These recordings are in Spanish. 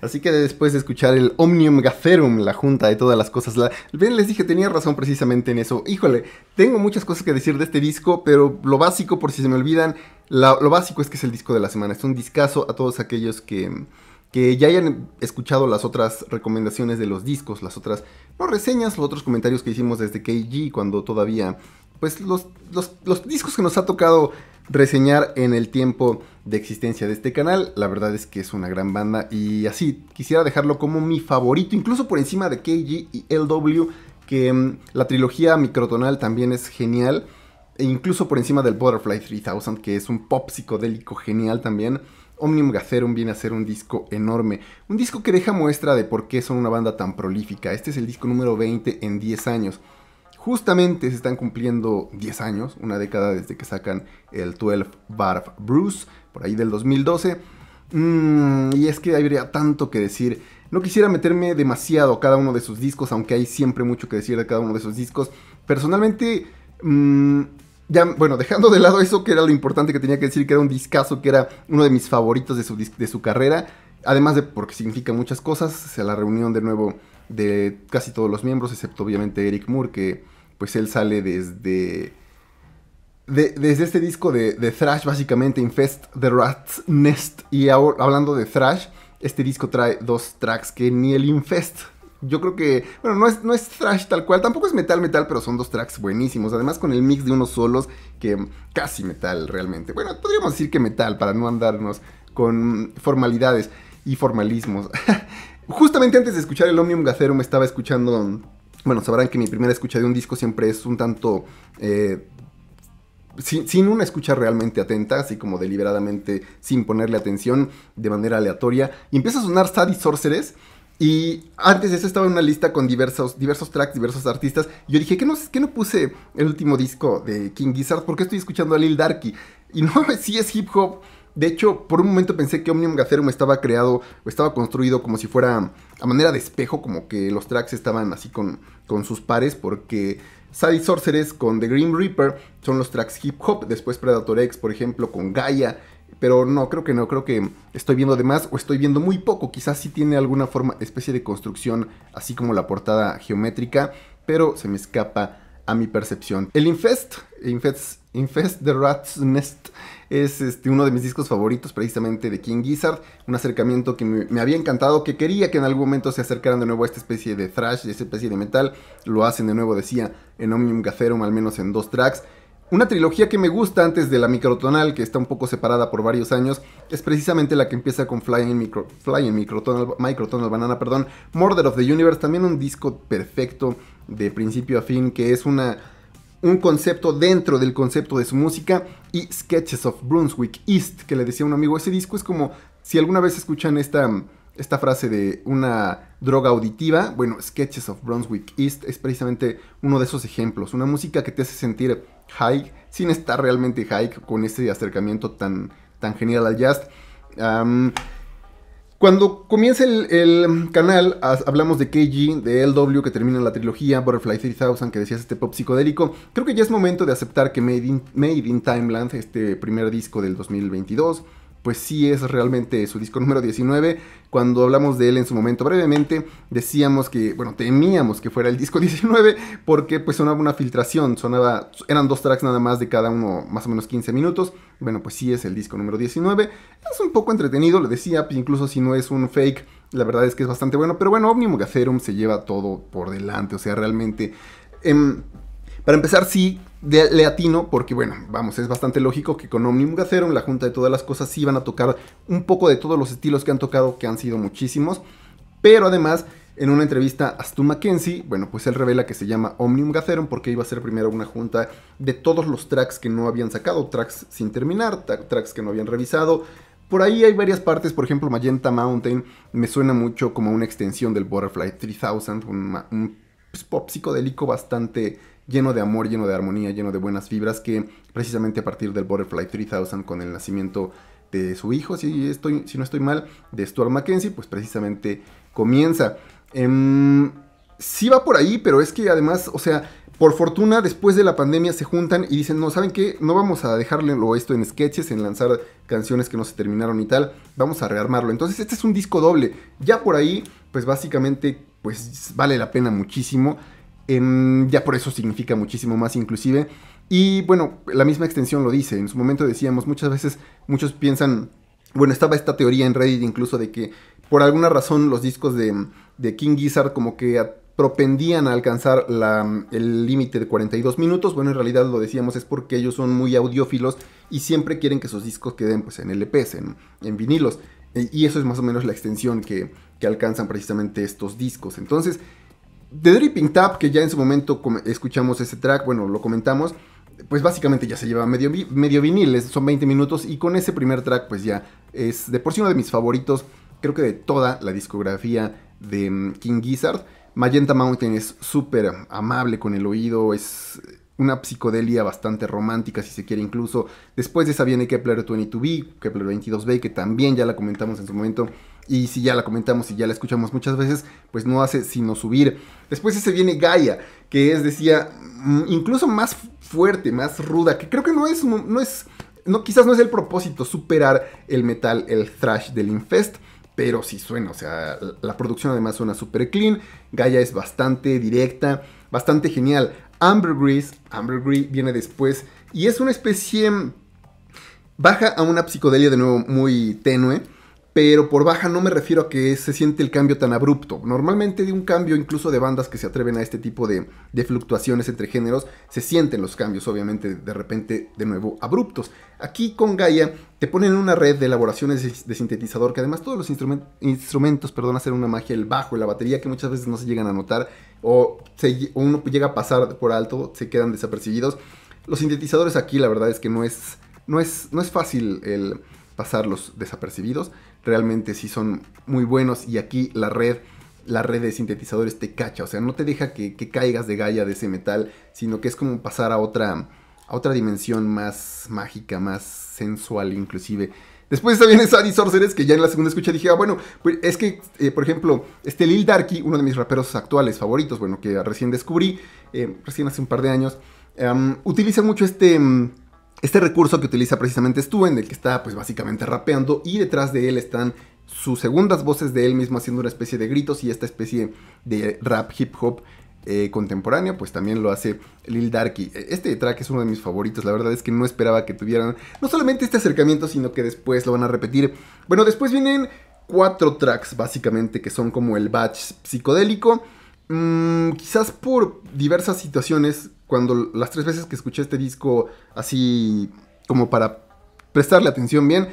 Así que después de escuchar el Omnium Gatherum, la junta de todas las cosas, la... les dije, tenía razón precisamente en eso. Híjole, tengo muchas cosas que decir de este disco, pero lo básico, por si se me olvidan, lo básico es que es el disco de la semana. Es un discazo a todos aquellos que que ya hayan escuchado las otras recomendaciones de los discos, las otras no reseñas, los otros comentarios que hicimos desde KG cuando todavía, pues los, los, los discos que nos ha tocado reseñar en el tiempo de existencia de este canal. La verdad es que es una gran banda y así quisiera dejarlo como mi favorito, incluso por encima de KG y LW, que mm, la trilogía microtonal también es genial. E incluso por encima del Butterfly 3000, que es un pop psicodélico genial también. Omnium Gatherum viene a ser un disco enorme, un disco que deja muestra de por qué son una banda tan prolífica. Este es el disco número 20 en 10 años. Justamente se están cumpliendo 10 años, una década desde que sacan el 12 Barf Bruce, por ahí del 2012. Mm, y es que habría tanto que decir. No quisiera meterme demasiado a cada uno de sus discos, aunque hay siempre mucho que decir de cada uno de sus discos. Personalmente, mm, ya, bueno, dejando de lado eso que era lo importante que tenía que decir, que era un discazo, que era uno de mis favoritos de su, de su carrera. Además de porque significa muchas cosas, se la reunión de nuevo de casi todos los miembros, excepto obviamente Eric Moore, que pues él sale desde... desde este disco de, de, Thrash, básicamente, Infest the Rat's Nest. Y ahora, hablando de Thrash, este disco trae dos tracks que ni el Infest. Yo creo que, bueno, no es, no es thrash tal cual, tampoco es metal metal, pero son dos tracks buenísimos. Además con el mix de unos solos que casi metal realmente. Bueno, podríamos decir que metal para no andarnos con formalidades y formalismos. Justamente antes de escuchar el Omnium me estaba escuchando... Bueno, sabrán que mi primera escucha de un disco siempre es un tanto... Eh, sin, una escucha realmente atenta, así como deliberadamente, sin ponerle atención, de manera aleatoria. Y empieza a sonar Sadie y Sorceres. Y antes de eso estaba en una lista con diversos, diversos tracks, diversos artistas. Y yo dije, ¿qué no, qué no puse el último disco de King Gizzard? ¿Por qué estoy escuchando a Lil Darky? Y no, si es hip hop de hecho, por un momento pensé que Omnium Gatherum estaba creado, o estaba construido como si fuera a manera de espejo, como que los tracks estaban así con, con sus pares, porque Sadie Sorceress con The Green Reaper son los tracks hip hop, después Predator X, por ejemplo, con Gaia, pero no, creo que no, creo que estoy viendo de más o estoy viendo muy poco, quizás sí tiene alguna forma, especie de construcción, así como la portada geométrica, pero se me escapa a mi percepción. El Infest, Infest Infest the Rat's Nest es este, uno de mis discos favoritos precisamente de King Gizzard, un acercamiento que me, había encantado, que quería que en algún momento se acercaran de nuevo a esta especie de thrash, a esta especie de metal, lo hacen de nuevo, decía, en Omnium Gatherum, al menos en dos tracks. Una trilogía que me gusta antes de la microtonal, que está un poco separada por varios años, es precisamente la que empieza con Flying, Micro, Flying Microtonal, Microtonal Banana, perdón, Murder of the Universe, también un disco perfecto de principio a fin, que es una un concepto dentro del concepto de su música y Sketches of Brunswick East, que le decía un amigo, ese disco es como, si alguna vez escuchan esta, esta frase de una droga auditiva, bueno, Sketches of Brunswick East es precisamente uno de esos ejemplos, una música que te hace sentir high, sin estar realmente high, con ese acercamiento tan, tan genial al jazz. Cuando comienza el, canal, hablamos de KG, de LW, que termina la trilogía, Butterfly 3000, que decías este pop psicodélico. Creo que ya es momento de aceptar que Made Made in Timeland, este primer disco del 2022, pues sí es realmente su disco número 19. Cuando hablamos de él en su momento brevemente, decíamos que, bueno, temíamos que fuera el disco 19 porque pues sonaba una filtración, sonaba, eran dos tracks nada más de cada uno más o menos 15 minutos. Bueno, pues sí es el disco número 19. Es un poco entretenido, lo decía, pues, incluso si no es un fake, la verdad es que es bastante bueno. Pero bueno, Omnium Gatherum se lleva todo por delante, o sea, realmente... Em, para empezar, sí, de, le atino porque, bueno, vamos, es bastante lógico que con Omnium Gatherum, la Junta de todas las cosas, sí iban a tocar un poco de todos los estilos que han tocado, que han sido muchísimos. Pero además, en una entrevista a Stu Mackenzie, bueno, pues él revela que se llama Omnium Gatherum porque iba a ser primero una junta de todos los tracks que no habían sacado, tracks sin terminar, tracks que no habían revisado. Por ahí hay varias partes, por ejemplo, Magenta Mountain me suena mucho como una extensión del Butterfly 3000, un, un pues, pop psicodélico bastante lleno de amor, lleno de armonía, lleno de buenas fibras que precisamente a partir del Butterfly 3000 con el nacimiento de su hijo, si, estoy, si no estoy mal, de Stuart Mackenzie, pues precisamente comienza. Si em, sí va por ahí, pero es que además, o sea, por fortuna después de la pandemia se juntan y dicen, no, ¿saben qué? No vamos a dejarle esto en sketches, en lanzar canciones que no se terminaron y tal, vamos a rearmarlo. Entonces este es un disco doble, ya por ahí, pues básicamente, pues vale la pena muchísimo. Em, ya por eso significa muchísimo más inclusive. Y bueno, la misma extensión lo dice. En su momento decíamos, muchas veces muchos piensan, bueno, estaba esta teoría en Reddit incluso de que por alguna razón los discos de, de King Gizzard como que propendían a alcanzar el límite de 42 minutos. Bueno, en realidad lo decíamos es porque ellos son muy audiófilos y siempre quieren que sus discos queden pues, en LPs, en, en vinilos. E, y eso es más o menos la extensión que, que, alcanzan precisamente estos discos. Entonces, The Dripping Tap, que ya en su momento escuchamos ese track, bueno, lo comentamos, pues básicamente ya se lleva medio, medio vinil, son 20 minutos y con ese primer track pues ya es de por sí uno de mis favoritos, creo que de toda la discografía de mm, King Gizzard. Magenta Mountain es súper amable con el oído, es una psicodelia bastante romántica, si se quiere incluso. Después de esa viene Kepler 22B, Kepler 22B, que también ya la comentamos en su momento, y si ya la comentamos y ya la escuchamos muchas veces, pues no hace sino subir. Después se viene Gaia, que es, decía, mm, incluso más fuerte, más ruda, que creo que no es, no es, no, quizás no es el propósito superar el metal, el thrash del Infest, pero sí suena, o sea, la producción además suena súper clean, Gaia es bastante directa, bastante genial. Ambergris, Ambergris viene después y es una especie... Baja a una psicodelia de nuevo muy tenue, pero por baja no me refiero a que se siente el cambio tan abrupto. Normalmente de un cambio, incluso de bandas que se atreven a este tipo de, fluctuaciones entre géneros, se sienten los cambios, obviamente, de repente, de nuevo, abruptos. Aquí con Gaia te ponen una red de elaboraciones de, sintetizador, que además todos los instrumentos, perdón, hacen una magia, el bajo y la batería, que muchas veces no se llegan a notar, o, uno llega a pasar por alto, se quedan desapercibidos. Los sintetizadores aquí, la verdad es que no es, no es, no es fácil el pasarlos desapercibidos. Realmente sí son muy buenos y aquí la red, la red de sintetizadores te cacha, o sea, no te deja que, caigas de galla de ese metal, sino que es como pasar a otra, a otra dimensión más mágica, más sensual inclusive. Después también es Addy Sorceres, que ya en la segunda escucha dije, ah, bueno, pues es que, eh, por ejemplo, este Lil Darky, uno de mis raperos actuales favoritos, bueno, que recién descubrí, eh, recién hace un par de años, em, utiliza mucho este... Mm, este recurso que utiliza precisamente Stu, en el que está pues básicamente rapeando y detrás de él están sus segundas voces de él mismo haciendo una especie de gritos y esta especie de rap hip hop eh, contemporáneo, pues también lo hace Lil Darky. E, este track es uno de mis favoritos, la verdad es que no esperaba que tuvieran no solamente este acercamiento, sino que después lo van a repetir. Bueno, después vienen cuatro tracks básicamente que son como el batch psicodélico. Mm, quizás por diversas situaciones cuando las tres veces que escuché este disco así como para prestarle atención bien,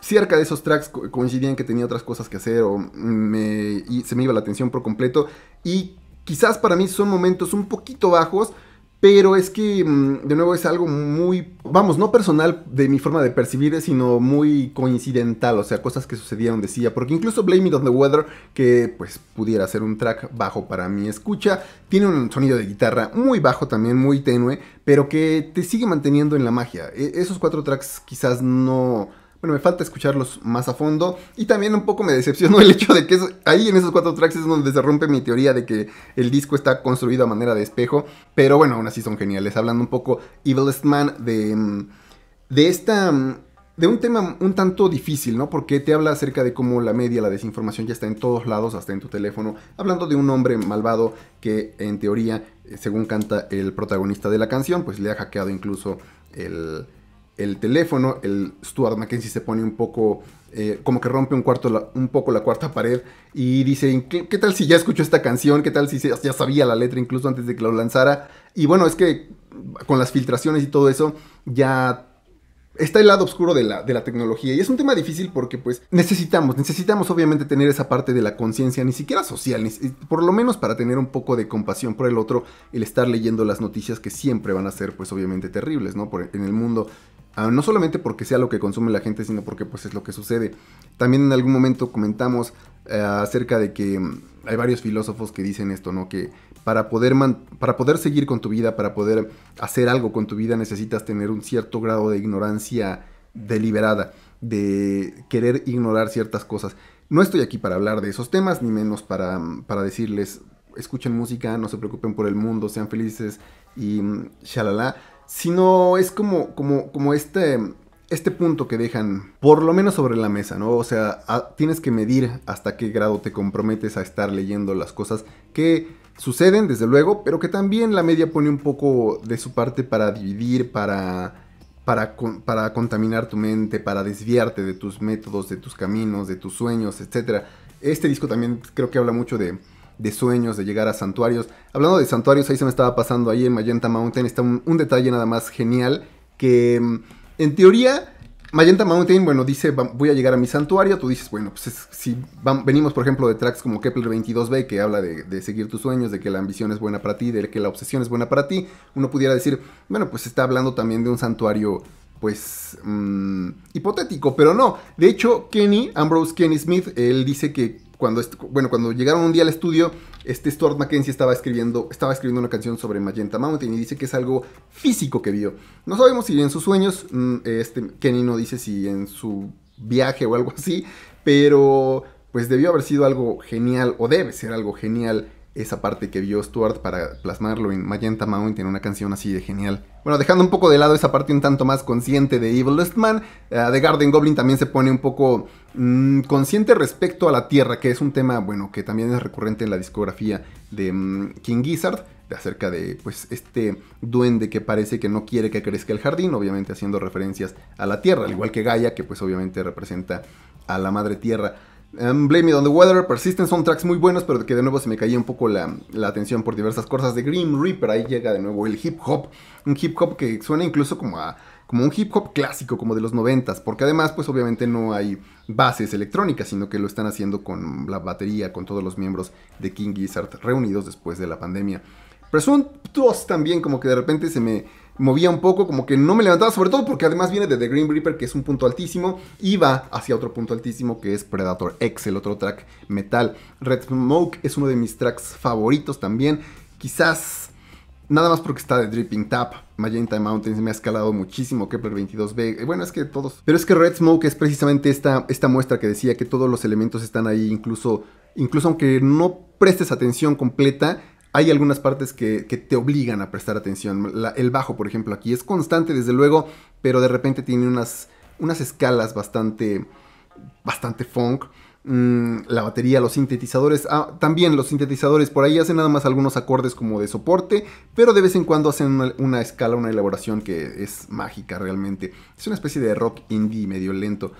cerca de esos tracks coincidían que tenía otras cosas que hacer o se me iba la atención por completo. Y quizás para mí son momentos un poquito bajos, pero es que, mm, de nuevo, es algo muy, vamos, no personal de mi forma de percibir, eh, sino muy coincidental, o sea, cosas que sucedieron, decía, porque incluso Blame It on the Weather, que pues pudiera ser un track bajo para mi escucha, tiene un sonido de guitarra muy bajo también, muy tenue, pero que te sigue manteniendo en la magia. E-, esos cuatro tracks quizás no bueno, me falta escucharlos más a fondo. Y también un poco me decepcionó el hecho de que ahí en esos cuatro tracks es donde se rompe mi teoría de que el disco está construido a manera de espejo. Pero bueno, aún así son geniales. Hablando un poco Evilest Man de, mm, de esta mm, de un tema un tanto difícil, ¿no? Porque te habla acerca de cómo la media, la desinformación ya está en todos lados, hasta en tu teléfono, hablando de un hombre malvado que en teoría, eh, según canta el protagonista de la canción, pues le ha hackeado incluso el, el teléfono, el Stuart Mackenzie se pone un poco, eh, como que rompe un, cuarto un poco la cuarta pared y dice, ¿qué, tal si ya escuchó esta canción? ¿Qué tal si ya sabía la letra incluso antes de que lo lanzara? Y bueno, es que con las filtraciones y todo eso, ya está el lado oscuro de la, de la tecnología. Y es un tema difícil porque pues necesitamos, necesitamos obviamente tener esa parte de la conciencia, ni siquiera social, por lo menos para tener un poco de compasión por el otro, el estar leyendo las noticias que siempre van a ser pues obviamente terribles, ¿no? Por, en el mundo Ah, no solamente porque sea lo que consume la gente, sino porque pues es lo que sucede. También en algún momento comentamos eh, acerca de que mm, hay varios filósofos que dicen esto, ¿no? Que para poder, para poder seguir con tu vida, para poder hacer algo con tu vida, necesitas tener un cierto grado de ignorancia deliberada, de querer ignorar ciertas cosas. No estoy aquí para hablar de esos temas, ni menos para, mm, para decirles, escuchen música, no se preocupen por el mundo, sean felices y mm, shalala sino es como, como, este, este punto que dejan por lo menos sobre la mesa, ¿no? O sea, tienes que medir hasta qué grado te comprometes a estar leyendo las cosas que suceden, desde luego, pero que también la media pone un poco de su parte para dividir, para... Para, para contaminar tu mente, para desviarte de tus métodos, de tus caminos, de tus sueños, etc. Este disco también creo que habla mucho de, de sueños, de llegar a santuarios. Hablando de santuarios, ahí se me estaba pasando, ahí en Magenta Mountain está un, detalle nada más genial, que mm, en teoría... Magenta Mountain, bueno, dice, voy a llegar a mi santuario. Tú dices, bueno, pues si venimos, por ejemplo, de tracks como Kepler 22b, que habla de, seguir tus sueños, de que la ambición es buena para ti, de que la obsesión es buena para ti, uno pudiera decir, bueno, pues está hablando también de un santuario, pues, mm, hipotético, pero no. De hecho, Kenny, Ambrose Kenny Smith, él dice que cuando, bueno, cuando llegaron un día al estudio, este Stuart Mackenzie estaba escribiendo, estaba escribiendo una canción sobre Magenta Mountain y dice que es algo físico que vio. No sabemos si en sus sueños, mm, este, Kenny no dice si en su viaje o algo así, pero pues debió haber sido algo genial o debe ser algo genial esa parte que vio Stuart para plasmarlo en Magenta tiene una canción así de genial. Bueno, dejando un poco de lado esa parte un tanto más consciente de Evilest Man, The eh, Garden Goblin también se pone un poco mm, consciente respecto a la Tierra, que es un tema, bueno, que también es recurrente en la discografía de mm, King Gizzard, de acerca de, pues, este duende que parece que no quiere que crezca el jardín, obviamente haciendo referencias a la Tierra, al igual que Gaia, que pues obviamente representa a la Madre Tierra. Em, Blame It on the Weather, Persistence son tracks muy buenos, pero que de nuevo se me caía un poco la, atención por diversas cosas de Grim Reaper. Ahí llega de nuevo el hip hop, un hip hop que suena incluso como a como un hip hop clásico, como de los noventas, porque además pues obviamente no hay bases electrónicas, sino que lo están haciendo con la batería, con todos los miembros de King Gizzard reunidos después de la pandemia. Pero son también como que de repente se me movía un poco, como que no me levantaba, sobre todo porque además viene de The Green Reaper, que es un punto altísimo, y va hacia otro punto altísimo que es Predator X, el otro track metal. Red Smoke es uno de mis tracks favoritos también, quizás nada más porque está de Dripping Tap. Magenta Mountains me ha escalado muchísimo, Kepler 22b, eh, bueno, es que todos. Pero es que Red Smoke es precisamente esta, esta muestra que decía que todos los elementos están ahí, incluso, incluso aunque no prestes atención completa, hay algunas partes que, te obligan a prestar atención. el bajo, por ejemplo, aquí es constante, desde luego, pero de repente tiene unas, escalas bastante, bastante funk. Mm, la batería, los sintetizadores, ah, también los sintetizadores por ahí hacen nada más algunos acordes como de soporte, pero de vez en cuando hacen una, escala, una elaboración que es mágica realmente. Es una especie de rock indie medio lento.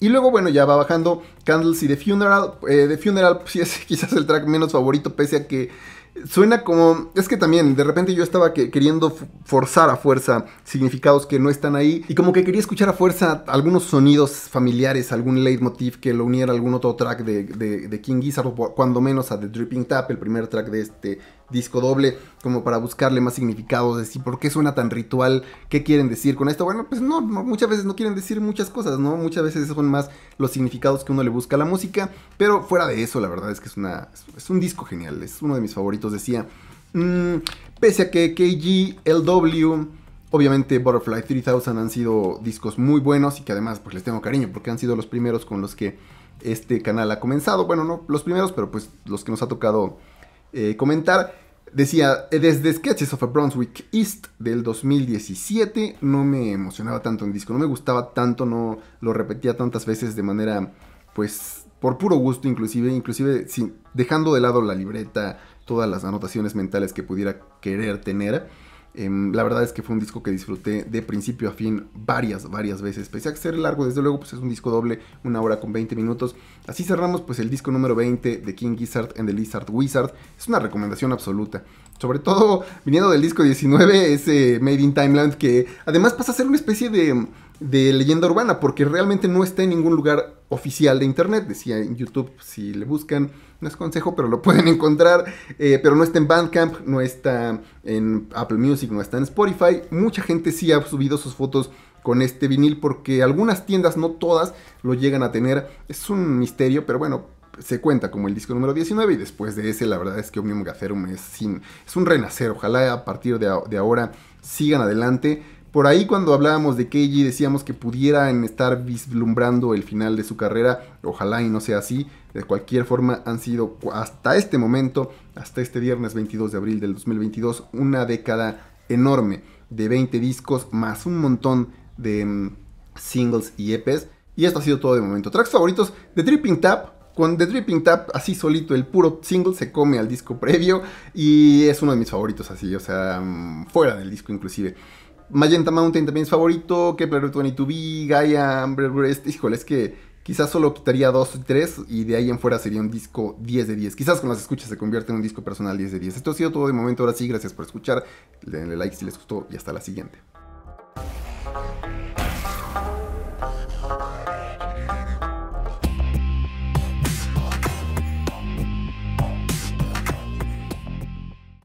Y luego, bueno, ya va bajando Candles y The Funeral. Eh, The Funeral, pues, sí es quizás el track menos favorito, pese a que suena como. Es que también, de repente yo estaba que, queriendo forzar a fuerza significados que no están ahí. Y como que quería escuchar a fuerza algunos sonidos familiares, algún leitmotiv que lo uniera a algún otro track de, King Gizzard, cuando menos a The Dripping Tap, el primer track de este disco doble, como para buscarle más significados, decir por qué suena tan ritual, qué quieren decir con esto. Bueno, pues no, muchas veces no quieren decir muchas cosas, ¿no? Muchas veces son más los significados que uno le busca a la música, pero fuera de eso, la verdad es que es, una, es un disco genial, es uno de mis favoritos, decía. Mm, pese a que KG, LW, obviamente Butterfly 3000 han sido discos muy buenos y que además pues les tengo cariño porque han sido los primeros con los que este canal ha comenzado. Bueno, no los primeros, pero pues los que nos ha tocado eh, comentar. Decía, eh, desde Sketches of a Brunswick East del 2017 no me emocionaba tanto el disco, no me gustaba tanto, no lo repetía tantas veces de manera, pues, por puro gusto inclusive, inclusive sin, dejando de lado la libreta, todas las anotaciones mentales que pudiera querer tener Em, la verdad es que fue un disco que disfruté de principio a fin varias, varias veces. Pese a ser largo, desde luego, pues es un disco doble, una hora con 20 minutos. Así cerramos pues el disco número 20 de King Gizzard and the Lizard Wizard. Es una recomendación absoluta. Sobre todo viniendo del disco 19, ese Made in Timeland que además pasa a ser una especie de, de leyenda urbana porque realmente no está en ningún lugar oficial de internet. Decía en YouTube si le buscan, no es consejo, pero lo pueden encontrar. Eh, pero no está en Bandcamp, no está en Apple Music, no está en Spotify. Mucha gente sí ha subido sus fotos con este vinil porque algunas tiendas, no todas, lo llegan a tener. Es un misterio, pero bueno, se cuenta como el disco número 19 y después de ese la verdad es que Omnium un es, sin, es un renacer. Ojalá a partir de ahora sigan adelante. Por ahí cuando hablábamos de Keiji decíamos que pudieran estar vislumbrando el final de su carrera, ojalá y no sea así, de cualquier forma han sido hasta este momento, hasta este viernes 22 de abril del 2022, una década enorme de 20 discos más un montón de mm, singles y EPs. Y esto ha sido todo de momento. Tracks favoritos de Dripping Tap, con The Dripping Tap así solito, el puro single se come al disco previo y es uno de mis favoritos así, o sea, mm, fuera del disco inclusive. Magenta Mountain también es favorito, Kepler 22B, Gaia, Amber Híjole, es que quizás solo quitaría dos o tres y de ahí en fuera sería un disco 10 de 10. Quizás con las escuchas se convierte en un disco personal 10 de 10. Esto ha sido todo de momento, ahora sí, gracias por escuchar. Denle like si les gustó y hasta la siguiente.